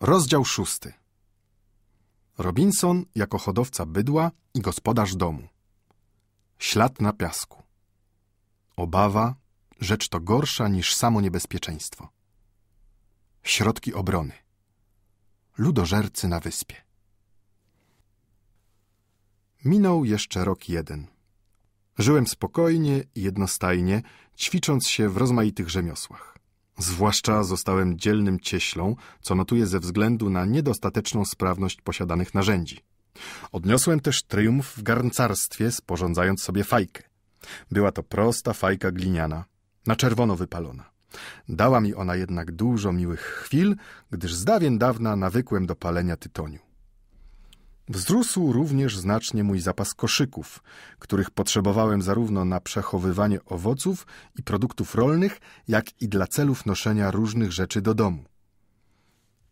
Rozdział szósty. Robinson jako hodowca bydła i gospodarz domu. Ślad na piasku. Obawa, rzecz to gorsza niż samo niebezpieczeństwo. Środki obrony. Ludożercy na wyspie. Minął jeszcze rok jeden. Żyłem spokojnie i jednostajnie, ćwicząc się w rozmaitych rzemiosłach. Zwłaszcza zostałem dzielnym cieślą, co notuję ze względu na niedostateczną sprawność posiadanych narzędzi. Odniosłem też triumf w garncarstwie, sporządzając sobie fajkę. Była to prosta fajka gliniana, na czerwono wypalona. Dała mi ona jednak dużo miłych chwil, gdyż z dawien dawna nawykłem do palenia tytoniu. Wzrósł również znacznie mój zapas koszyków, których potrzebowałem zarówno na przechowywanie owoców i produktów rolnych, jak i dla celów noszenia różnych rzeczy do domu.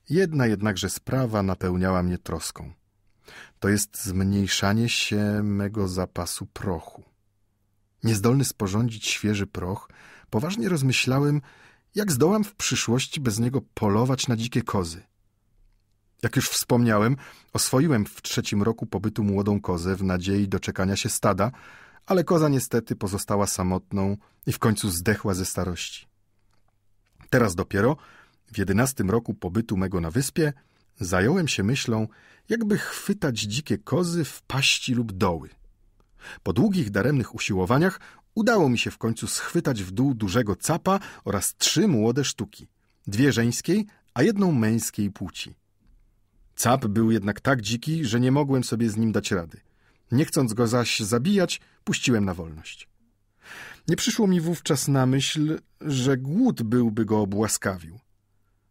Jedna jednakże sprawa napełniała mnie troską. To jest zmniejszanie się mego zapasu prochu. Niezdolny sporządzić świeży proch, poważnie rozmyślałem, jak zdołam w przyszłości bez niego polować na dzikie kozy – jak już wspomniałem, oswoiłem w trzecim roku pobytu młodą kozę w nadziei doczekania się stada, ale koza niestety pozostała samotną i w końcu zdechła ze starości. Teraz dopiero, w jedenastym roku pobytu mego na wyspie, zająłem się myślą, jakby chwytać dzikie kozy w paści lub doły. Po długich, daremnych usiłowaniach udało mi się w końcu schwytać w dół dużego capa oraz trzy młode sztuki, dwie żeńskiej, a jedną męskiej płci. Cap był jednak tak dziki, że nie mogłem sobie z nim dać rady. Nie chcąc go zaś zabijać, puściłem na wolność. Nie przyszło mi wówczas na myśl, że głód byłby go obłaskawił.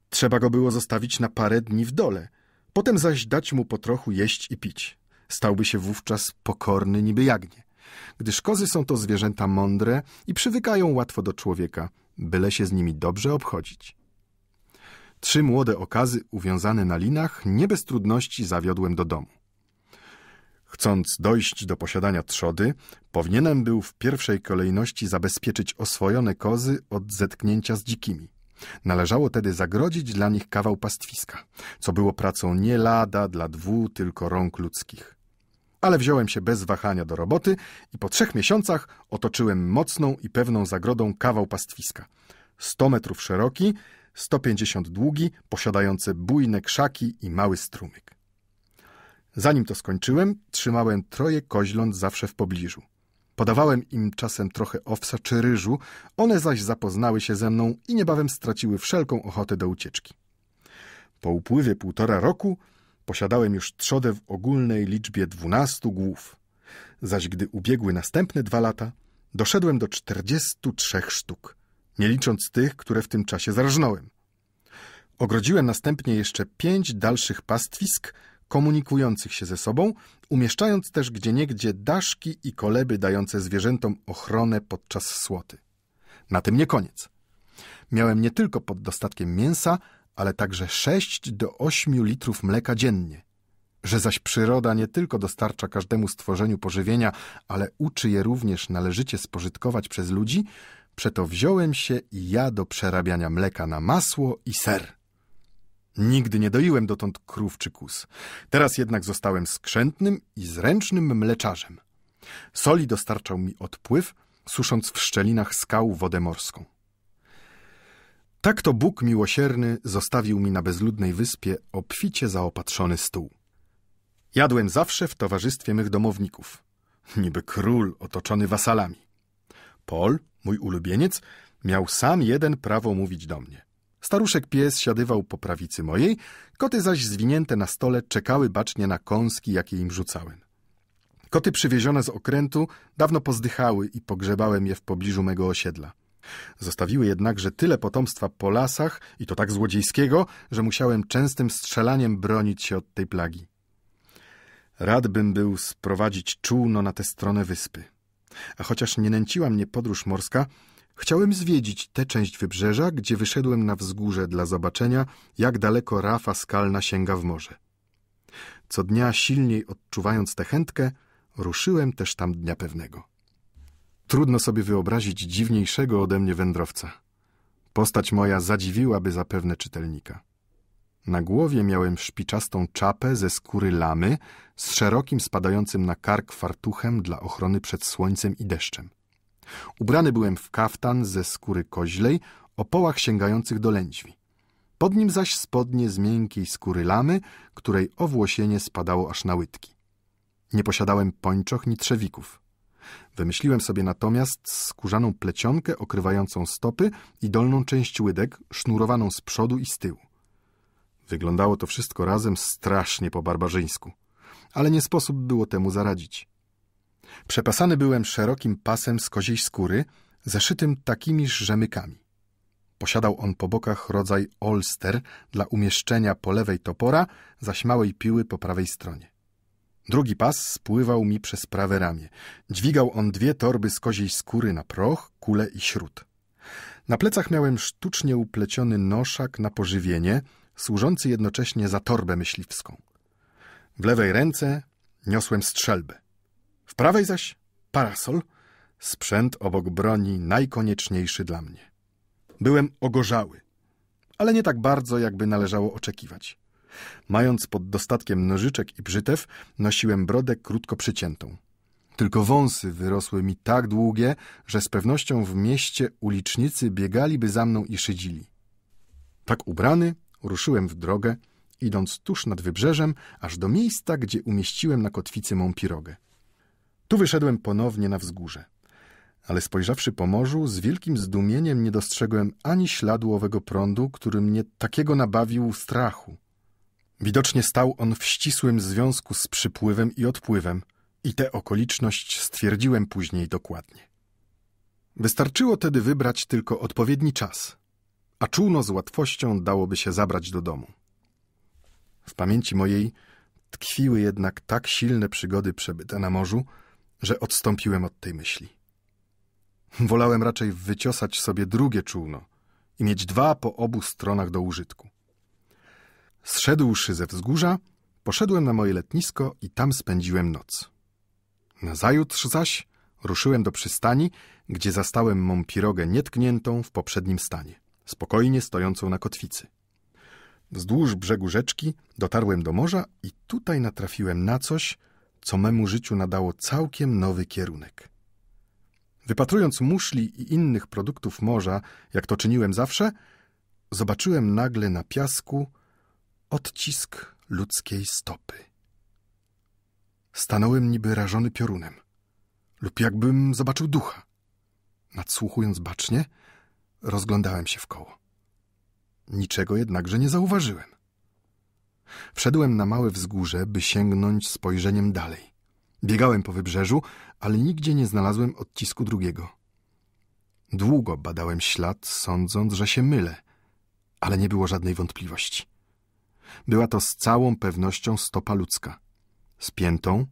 Trzeba go było zostawić na parę dni w dole, potem zaś dać mu po trochu jeść i pić. Stałby się wówczas pokorny niby jagnie, gdyż kozy są to zwierzęta mądre i przywykają łatwo do człowieka, byle się z nimi dobrze obchodzić. Trzy młode okazy uwiązane na linach nie bez trudności zawiodłem do domu. Chcąc dojść do posiadania trzody, powinienem był w pierwszej kolejności zabezpieczyć oswojone kozy od zetknięcia z dzikimi. Należało tedy zagrodzić dla nich kawał pastwiska, co było pracą nie lada dla dwóch, tylko rąk ludzkich. Ale wziąłem się bez wahania do roboty i po trzech miesiącach otoczyłem mocną i pewną zagrodą kawał pastwiska. 100 metrów szeroki, 150 długi, posiadające bujne krzaki i mały strumyk. Zanim to skończyłem, trzymałem troje koźląt zawsze w pobliżu. Podawałem im czasem trochę owsa czy ryżu, one zaś zapoznały się ze mną i niebawem straciły wszelką ochotę do ucieczki. Po upływie półtora roku posiadałem już trzodę w ogólnej liczbie dwunastu głów, zaś gdy ubiegły następne dwa lata, doszedłem do czterdziestu trzech sztuk – nie licząc tych, które w tym czasie zarżnąłem. Ogrodziłem następnie jeszcze pięć dalszych pastwisk komunikujących się ze sobą, umieszczając też gdzieniegdzie daszki i koleby dające zwierzętom ochronę podczas słoty. Na tym nie koniec. Miałem nie tylko pod dostatkiem mięsa, ale także 6 do 8 litrów mleka dziennie. Że zaś przyroda nie tylko dostarcza każdemu stworzeniu pożywienia, ale uczy je również należycie spożytkować przez ludzi, Przeto wziąłem się i ja do przerabiania mleka na masło i ser. Nigdy nie doiłem dotąd krów czy kus. Teraz jednak zostałem skrzętnym i zręcznym mleczarzem. Soli dostarczał mi odpływ, susząc w szczelinach skał wodę morską. Tak to Bóg miłosierny zostawił mi na bezludnej wyspie obficie zaopatrzony stół. Jadłem zawsze w towarzystwie mych domowników, niby król otoczony wasalami. Paul, mój ulubieniec, miał sam jeden prawo mówić do mnie. Staruszek pies siadywał po prawicy mojej, koty zaś zwinięte na stole czekały bacznie na kąski, jakie im rzucałem. Koty przywiezione z okrętu dawno pozdychały i pogrzebałem je w pobliżu mego osiedla. Zostawiły jednakże tyle potomstwa po lasach, i to tak złodziejskiego, że musiałem częstym strzelaniem bronić się od tej plagi. Radbym był sprowadzić czółno na tę stronę wyspy a chociaż nie nęciła mnie podróż morska, chciałem zwiedzić tę część wybrzeża, gdzie wyszedłem na wzgórze dla zobaczenia, jak daleko rafa skalna sięga w morze. Co dnia silniej odczuwając tę chętkę, ruszyłem też tam dnia pewnego. Trudno sobie wyobrazić dziwniejszego ode mnie wędrowca. Postać moja zadziwiłaby zapewne czytelnika. Na głowie miałem szpiczastą czapę ze skóry lamy z szerokim spadającym na kark fartuchem dla ochrony przed słońcem i deszczem. Ubrany byłem w kaftan ze skóry koźlej o połach sięgających do lędźwi. Pod nim zaś spodnie z miękkiej skóry lamy, której owłosienie spadało aż na łydki. Nie posiadałem pończoch ni trzewików. Wymyśliłem sobie natomiast skórzaną plecionkę okrywającą stopy i dolną część łydek, sznurowaną z przodu i z tyłu. Wyglądało to wszystko razem strasznie po barbarzyńsku, ale nie sposób było temu zaradzić. Przepasany byłem szerokim pasem z koziej skóry, zeszytym takimiż rzemykami. Posiadał on po bokach rodzaj olster dla umieszczenia po lewej topora, zaś małej piły po prawej stronie. Drugi pas spływał mi przez prawe ramię. Dźwigał on dwie torby z koziej skóry na proch, kule i śród. Na plecach miałem sztucznie upleciony noszak na pożywienie – służący jednocześnie za torbę myśliwską. W lewej ręce niosłem strzelbę, w prawej zaś parasol, sprzęt obok broni najkonieczniejszy dla mnie. Byłem ogorzały, ale nie tak bardzo, jakby należało oczekiwać. Mając pod dostatkiem nożyczek i brzytew, nosiłem brodę krótko przyciętą. Tylko wąsy wyrosły mi tak długie, że z pewnością w mieście ulicznicy biegaliby za mną i szydzili. Tak ubrany Ruszyłem w drogę, idąc tuż nad wybrzeżem, aż do miejsca, gdzie umieściłem na kotwicy mą pirogę. Tu wyszedłem ponownie na wzgórze. Ale spojrzawszy po morzu, z wielkim zdumieniem nie dostrzegłem ani śladu owego prądu, który mnie takiego nabawił strachu. Widocznie stał on w ścisłym związku z przypływem i odpływem i tę okoliczność stwierdziłem później dokładnie. Wystarczyło tedy wybrać tylko odpowiedni czas – a czółno z łatwością dałoby się zabrać do domu. W pamięci mojej tkwiły jednak tak silne przygody przebyte na morzu, że odstąpiłem od tej myśli. Wolałem raczej wyciosać sobie drugie czółno i mieć dwa po obu stronach do użytku. Zszedłszy ze wzgórza, poszedłem na moje letnisko i tam spędziłem noc. Nazajutrz zaś ruszyłem do przystani, gdzie zastałem mą pirogę nietkniętą w poprzednim stanie spokojnie stojącą na kotwicy. Wzdłuż brzegu rzeczki dotarłem do morza i tutaj natrafiłem na coś, co memu życiu nadało całkiem nowy kierunek. Wypatrując muszli i innych produktów morza, jak to czyniłem zawsze, zobaczyłem nagle na piasku odcisk ludzkiej stopy. Stanąłem niby rażony piorunem lub jakbym zobaczył ducha. Nadsłuchując bacznie, Rozglądałem się w koło. Niczego jednakże nie zauważyłem. Wszedłem na małe wzgórze, by sięgnąć spojrzeniem dalej. Biegałem po wybrzeżu, ale nigdzie nie znalazłem odcisku drugiego. Długo badałem ślad, sądząc, że się mylę, ale nie było żadnej wątpliwości. Była to z całą pewnością stopa ludzka. Z piętą,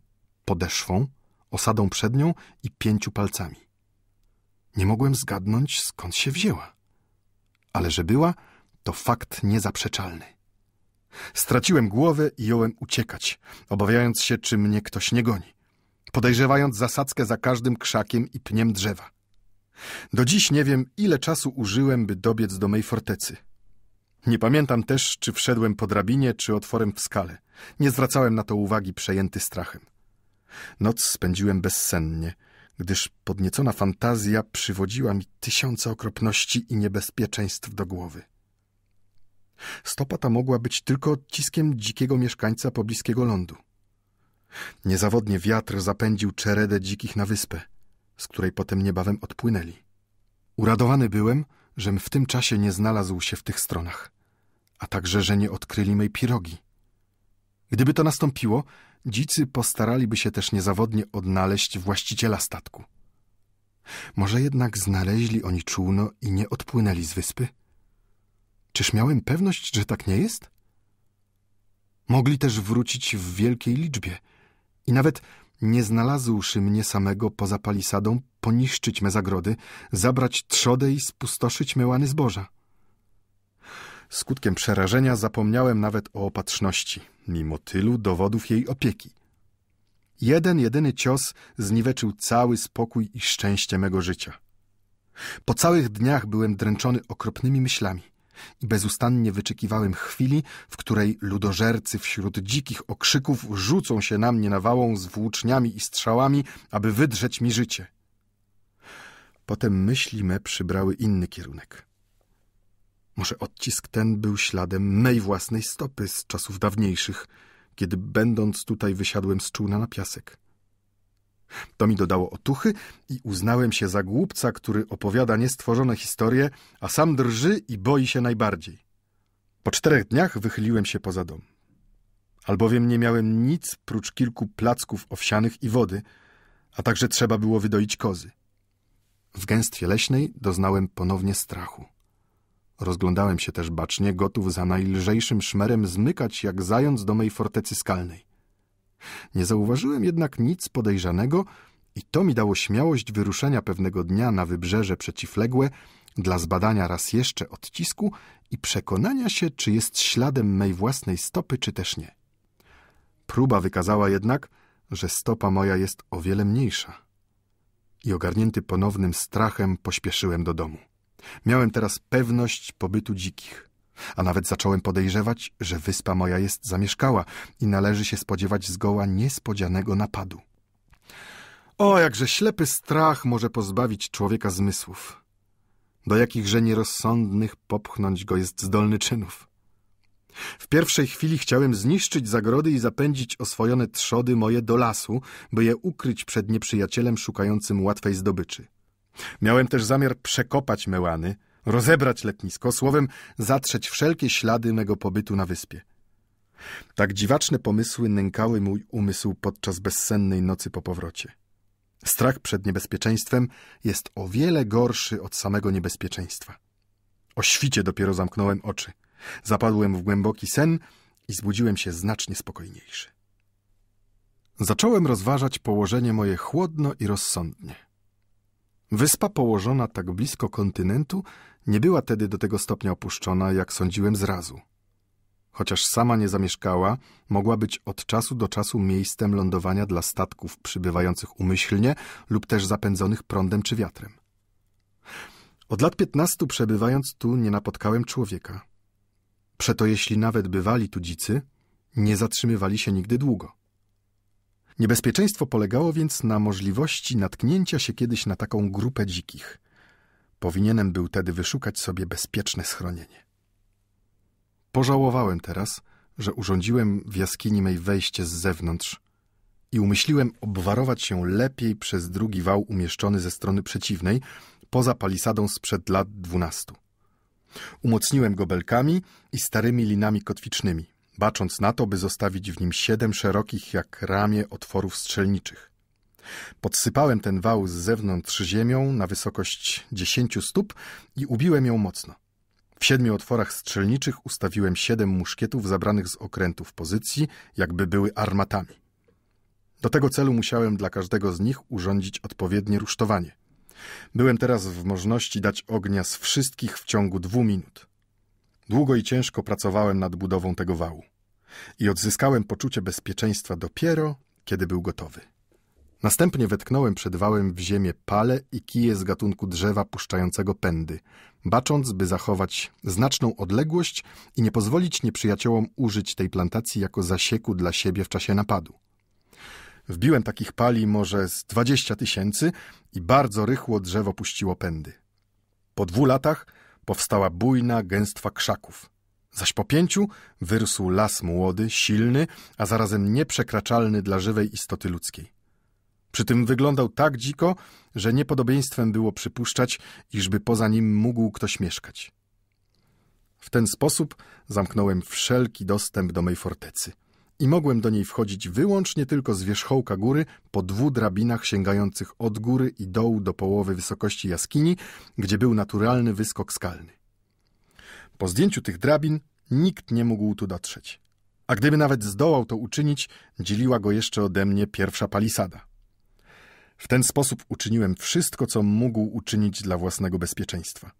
podeszwą, osadą przednią i pięciu palcami. Nie mogłem zgadnąć, skąd się wzięła. Ale że była, to fakt niezaprzeczalny. Straciłem głowę i jąłem uciekać, obawiając się, czy mnie ktoś nie goni, podejrzewając zasadzkę za każdym krzakiem i pniem drzewa. Do dziś nie wiem, ile czasu użyłem, by dobiec do mej fortecy. Nie pamiętam też, czy wszedłem po drabinie, czy otworem w skale. Nie zwracałem na to uwagi, przejęty strachem. Noc spędziłem bezsennie – gdyż podniecona fantazja przywodziła mi tysiące okropności i niebezpieczeństw do głowy. Stopa ta mogła być tylko odciskiem dzikiego mieszkańca pobliskiego lądu. Niezawodnie wiatr zapędził czeredę dzikich na wyspę, z której potem niebawem odpłynęli. Uradowany byłem, żem w tym czasie nie znalazł się w tych stronach, a także, że nie odkryli mej pirogi. Gdyby to nastąpiło, Dzicy postaraliby się też niezawodnie odnaleźć właściciela statku. Może jednak znaleźli oni czółno i nie odpłynęli z wyspy? Czyż miałem pewność, że tak nie jest? Mogli też wrócić w wielkiej liczbie i nawet nie znalazłszy mnie samego poza palisadą, poniszczyć me zagrody, zabrać trzodę i spustoszyć me łany zboża. Skutkiem przerażenia zapomniałem nawet o opatrzności, mimo tylu dowodów jej opieki. Jeden jedyny cios zniweczył cały spokój i szczęście mego życia. Po całych dniach byłem dręczony okropnymi myślami i bezustannie wyczekiwałem chwili, w której ludożercy wśród dzikich okrzyków rzucą się na mnie nawałą z włóczniami i strzałami, aby wydrzeć mi życie. Potem myśli me przybrały inny kierunek. Może odcisk ten był śladem mej własnej stopy z czasów dawniejszych, kiedy będąc tutaj wysiadłem z czółna na piasek. To mi dodało otuchy i uznałem się za głupca, który opowiada niestworzone historie, a sam drży i boi się najbardziej. Po czterech dniach wychyliłem się poza dom. Albowiem nie miałem nic prócz kilku placków owsianych i wody, a także trzeba było wydoić kozy. W gęstwie leśnej doznałem ponownie strachu. Rozglądałem się też bacznie, gotów za najlżejszym szmerem zmykać jak zając do mej fortecy skalnej. Nie zauważyłem jednak nic podejrzanego i to mi dało śmiałość wyruszenia pewnego dnia na wybrzeże przeciwległe dla zbadania raz jeszcze odcisku i przekonania się, czy jest śladem mej własnej stopy, czy też nie. Próba wykazała jednak, że stopa moja jest o wiele mniejsza. I ogarnięty ponownym strachem pośpieszyłem do domu. Miałem teraz pewność pobytu dzikich, a nawet zacząłem podejrzewać, że wyspa moja jest zamieszkała i należy się spodziewać zgoła niespodzianego napadu. O, jakże ślepy strach może pozbawić człowieka zmysłów. Do jakichże nierozsądnych popchnąć go jest zdolny czynów. W pierwszej chwili chciałem zniszczyć zagrody i zapędzić oswojone trzody moje do lasu, by je ukryć przed nieprzyjacielem szukającym łatwej zdobyczy. Miałem też zamiar przekopać mełany, rozebrać letnisko, słowem zatrzeć wszelkie ślady mego pobytu na wyspie. Tak dziwaczne pomysły nękały mój umysł podczas bezsennej nocy po powrocie. Strach przed niebezpieczeństwem jest o wiele gorszy od samego niebezpieczeństwa. O świcie dopiero zamknąłem oczy. Zapadłem w głęboki sen i zbudziłem się znacznie spokojniejszy. Zacząłem rozważać położenie moje chłodno i rozsądnie. Wyspa położona tak blisko kontynentu nie była tedy do tego stopnia opuszczona, jak sądziłem zrazu. Chociaż sama nie zamieszkała, mogła być od czasu do czasu miejscem lądowania dla statków przybywających umyślnie lub też zapędzonych prądem czy wiatrem. Od lat piętnastu przebywając tu nie napotkałem człowieka. Przeto jeśli nawet bywali tu dzicy, nie zatrzymywali się nigdy długo. Niebezpieczeństwo polegało więc na możliwości natknięcia się kiedyś na taką grupę dzikich. Powinienem był tedy wyszukać sobie bezpieczne schronienie. Pożałowałem teraz, że urządziłem w jaskini mej wejście z zewnątrz i umyśliłem obwarować się lepiej przez drugi wał umieszczony ze strony przeciwnej, poza palisadą sprzed lat dwunastu. Umocniłem go belkami i starymi linami kotwicznymi bacząc na to, by zostawić w nim siedem szerokich jak ramię otworów strzelniczych. Podsypałem ten wał z zewnątrz ziemią na wysokość dziesięciu stóp i ubiłem ją mocno. W siedmiu otworach strzelniczych ustawiłem siedem muszkietów zabranych z okrętów pozycji, jakby były armatami. Do tego celu musiałem dla każdego z nich urządzić odpowiednie rusztowanie. Byłem teraz w możności dać ognia z wszystkich w ciągu dwóch minut. Długo i ciężko pracowałem nad budową tego wału i odzyskałem poczucie bezpieczeństwa dopiero, kiedy był gotowy. Następnie wetknąłem przed wałem w ziemię pale i kije z gatunku drzewa puszczającego pędy, bacząc, by zachować znaczną odległość i nie pozwolić nieprzyjaciołom użyć tej plantacji jako zasieku dla siebie w czasie napadu. Wbiłem takich pali może z dwadzieścia tysięcy i bardzo rychło drzewo puściło pędy. Po dwóch latach powstała bujna gęstwa krzaków. Zaś po pięciu wyrósł las młody, silny, a zarazem nieprzekraczalny dla żywej istoty ludzkiej. Przy tym wyglądał tak dziko, że niepodobieństwem było przypuszczać, iżby poza nim mógł ktoś mieszkać. W ten sposób zamknąłem wszelki dostęp do mej fortecy – i mogłem do niej wchodzić wyłącznie tylko z wierzchołka góry po dwóch drabinach sięgających od góry i dołu do połowy wysokości jaskini, gdzie był naturalny wyskok skalny. Po zdjęciu tych drabin nikt nie mógł tu dotrzeć. A gdyby nawet zdołał to uczynić, dzieliła go jeszcze ode mnie pierwsza palisada. W ten sposób uczyniłem wszystko, co mógł uczynić dla własnego bezpieczeństwa.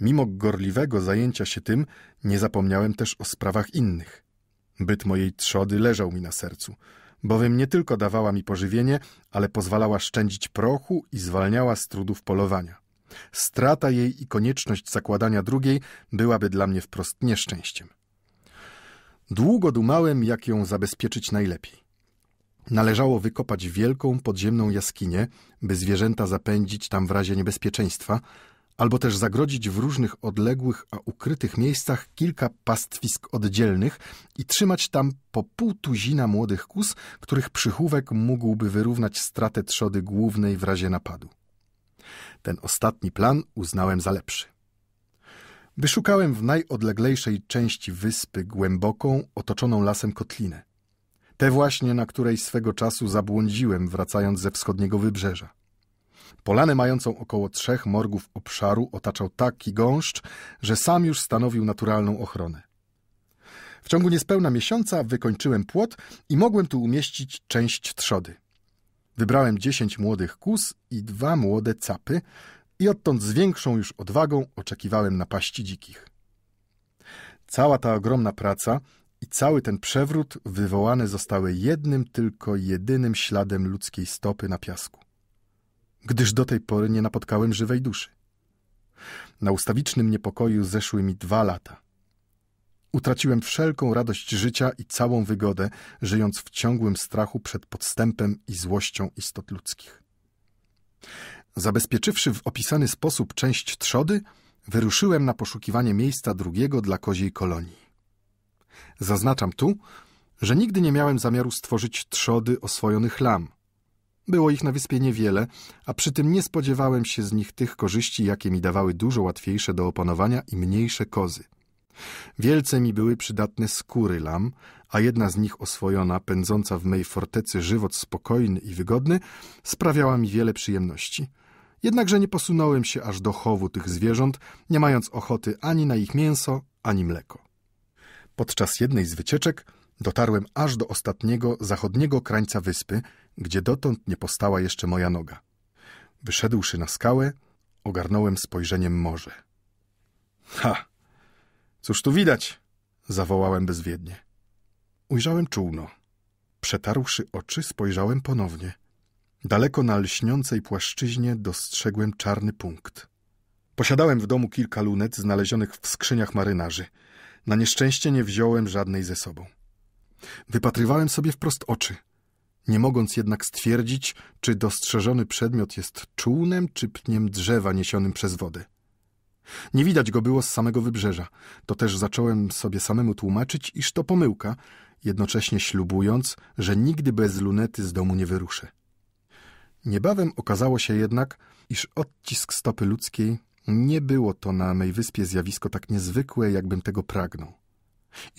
Mimo gorliwego zajęcia się tym, nie zapomniałem też o sprawach innych – Byt mojej trzody leżał mi na sercu, bowiem nie tylko dawała mi pożywienie, ale pozwalała szczędzić prochu i zwalniała z trudów polowania. Strata jej i konieczność zakładania drugiej byłaby dla mnie wprost nieszczęściem. Długo dumałem, jak ją zabezpieczyć najlepiej. Należało wykopać wielką podziemną jaskinię, by zwierzęta zapędzić tam w razie niebezpieczeństwa, albo też zagrodzić w różnych odległych, a ukrytych miejscach kilka pastwisk oddzielnych i trzymać tam po pół tuzina młodych kus, których przychówek mógłby wyrównać stratę trzody głównej w razie napadu. Ten ostatni plan uznałem za lepszy. Wyszukałem w najodleglejszej części wyspy głęboką, otoczoną lasem kotlinę. Tę właśnie, na której swego czasu zabłądziłem, wracając ze wschodniego wybrzeża. Polanę mającą około trzech morgów obszaru otaczał taki gąszcz, że sam już stanowił naturalną ochronę. W ciągu niespełna miesiąca wykończyłem płot i mogłem tu umieścić część trzody. Wybrałem dziesięć młodych kus i dwa młode capy i odtąd z większą już odwagą oczekiwałem napaści dzikich. Cała ta ogromna praca i cały ten przewrót wywołane zostały jednym tylko jedynym śladem ludzkiej stopy na piasku gdyż do tej pory nie napotkałem żywej duszy. Na ustawicznym niepokoju zeszły mi dwa lata. Utraciłem wszelką radość życia i całą wygodę, żyjąc w ciągłym strachu przed podstępem i złością istot ludzkich. Zabezpieczywszy w opisany sposób część trzody, wyruszyłem na poszukiwanie miejsca drugiego dla koziej kolonii. Zaznaczam tu, że nigdy nie miałem zamiaru stworzyć trzody oswojonych lam – było ich na wyspie niewiele, a przy tym nie spodziewałem się z nich tych korzyści, jakie mi dawały dużo łatwiejsze do opanowania i mniejsze kozy. Wielce mi były przydatne skóry lam, a jedna z nich oswojona, pędząca w mej fortecy żywot spokojny i wygodny, sprawiała mi wiele przyjemności. Jednakże nie posunąłem się aż do chowu tych zwierząt, nie mając ochoty ani na ich mięso, ani mleko. Podczas jednej z wycieczek Dotarłem aż do ostatniego, zachodniego krańca wyspy, gdzie dotąd nie postała jeszcze moja noga. Wyszedłszy na skałę, ogarnąłem spojrzeniem morze. Ha! Cóż tu widać? zawołałem bezwiednie. Ujrzałem czółno. Przetarłszy oczy, spojrzałem ponownie. Daleko na lśniącej płaszczyźnie dostrzegłem czarny punkt. Posiadałem w domu kilka lunet znalezionych w skrzyniach marynarzy. Na nieszczęście nie wziąłem żadnej ze sobą. Wypatrywałem sobie wprost oczy, nie mogąc jednak stwierdzić, czy dostrzeżony przedmiot jest czółnem czy pniem drzewa niesionym przez wodę. Nie widać go było z samego wybrzeża. To też zacząłem sobie samemu tłumaczyć, iż to pomyłka, jednocześnie ślubując, że nigdy bez lunety z domu nie wyruszę. Niebawem okazało się jednak, iż odcisk stopy ludzkiej nie było to na mej wyspie zjawisko tak niezwykłe, jakbym tego pragnął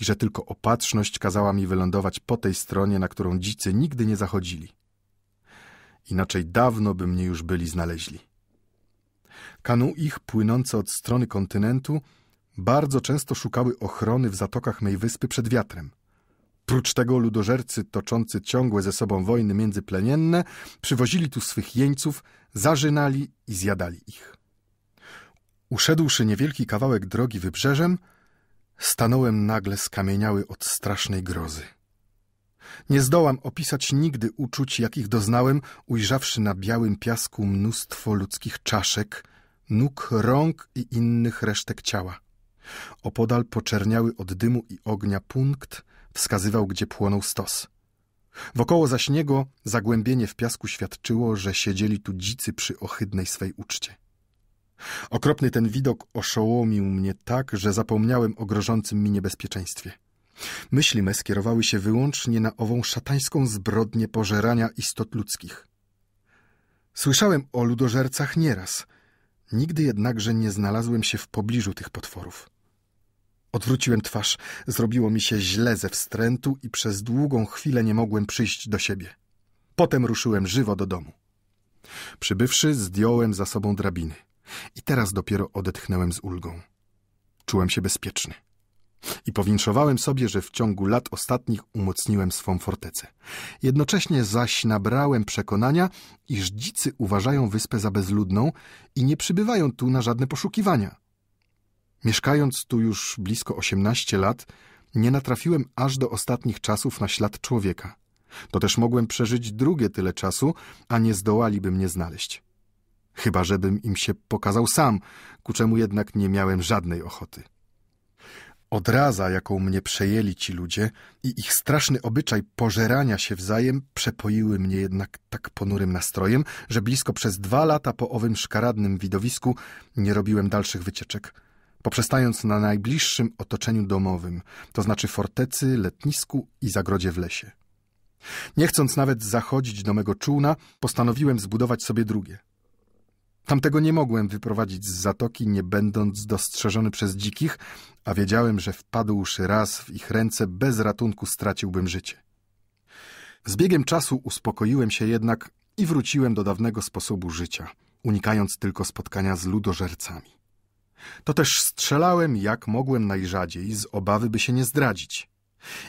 i że tylko opatrzność kazała mi wylądować po tej stronie, na którą dzicy nigdy nie zachodzili. Inaczej dawno by mnie już byli znaleźli. Kanu ich, płynące od strony kontynentu, bardzo często szukały ochrony w zatokach mej wyspy przed wiatrem. Prócz tego ludożercy toczący ciągłe ze sobą wojny międzyplemienne przywozili tu swych jeńców, zażynali i zjadali ich. Uszedłszy niewielki kawałek drogi wybrzeżem, Stanąłem nagle skamieniały od strasznej grozy. Nie zdołam opisać nigdy uczuć, jakich doznałem, ujrzawszy na białym piasku mnóstwo ludzkich czaszek, nóg, rąk i innych resztek ciała. Opodal poczerniały od dymu i ognia punkt wskazywał, gdzie płonął stos. Wokoło zaś niego zagłębienie w piasku świadczyło, że siedzieli tu dzicy przy ohydnej swej uczcie. Okropny ten widok oszołomił mnie tak, że zapomniałem o grożącym mi niebezpieczeństwie. Myśli me skierowały się wyłącznie na ową szatańską zbrodnię pożerania istot ludzkich. Słyszałem o ludożercach nieraz, nigdy jednakże nie znalazłem się w pobliżu tych potworów. Odwróciłem twarz, zrobiło mi się źle ze wstrętu i przez długą chwilę nie mogłem przyjść do siebie. Potem ruszyłem żywo do domu. Przybywszy, zdjąłem za sobą drabiny i teraz dopiero odetchnąłem z ulgą. Czułem się bezpieczny. I powinszowałem sobie, że w ciągu lat ostatnich umocniłem swą fortecę. Jednocześnie zaś nabrałem przekonania, iż dzicy uważają wyspę za bezludną i nie przybywają tu na żadne poszukiwania. Mieszkając tu już blisko osiemnaście lat, nie natrafiłem aż do ostatnich czasów na ślad człowieka. To też mogłem przeżyć drugie tyle czasu, a nie zdołaliby mnie znaleźć chyba żebym im się pokazał sam, ku czemu jednak nie miałem żadnej ochoty. Odraza, jaką mnie przejęli ci ludzie i ich straszny obyczaj pożerania się wzajem przepoiły mnie jednak tak ponurym nastrojem, że blisko przez dwa lata po owym szkaradnym widowisku nie robiłem dalszych wycieczek. Poprzestając na najbliższym otoczeniu domowym, to znaczy fortecy, letnisku i zagrodzie w lesie. Nie chcąc nawet zachodzić do mego czółna, postanowiłem zbudować sobie drugie – Tamtego nie mogłem wyprowadzić z zatoki, nie będąc dostrzeżony przez dzikich, a wiedziałem, że wpadłszy raz w ich ręce, bez ratunku straciłbym życie. Z biegiem czasu uspokoiłem się jednak i wróciłem do dawnego sposobu życia, unikając tylko spotkania z ludożercami. To też strzelałem jak mogłem najrzadziej, z obawy by się nie zdradzić.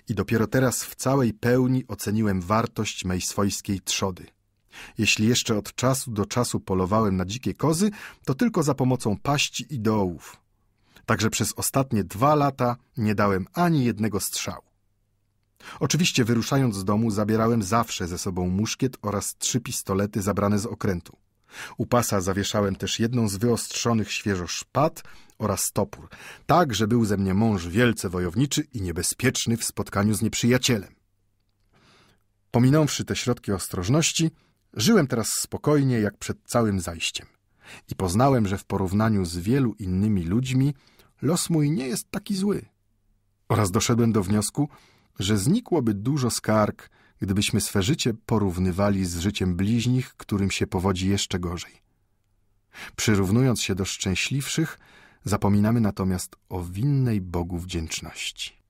I dopiero teraz w całej pełni oceniłem wartość mej swojskiej trzody – jeśli jeszcze od czasu do czasu polowałem na dzikie kozy, to tylko za pomocą paści i dołów. Także przez ostatnie dwa lata nie dałem ani jednego strzału. Oczywiście wyruszając z domu zabierałem zawsze ze sobą muszkiet oraz trzy pistolety zabrane z okrętu. U pasa zawieszałem też jedną z wyostrzonych świeżo szpat oraz topór, tak, że był ze mnie mąż wielce wojowniczy i niebezpieczny w spotkaniu z nieprzyjacielem. Pominąwszy te środki ostrożności, Żyłem teraz spokojnie, jak przed całym zajściem. I poznałem, że w porównaniu z wielu innymi ludźmi los mój nie jest taki zły. Oraz doszedłem do wniosku, że znikłoby dużo skarg, gdybyśmy swe życie porównywali z życiem bliźnich, którym się powodzi jeszcze gorzej. Przyrównując się do szczęśliwszych, zapominamy natomiast o winnej Bogu wdzięczności.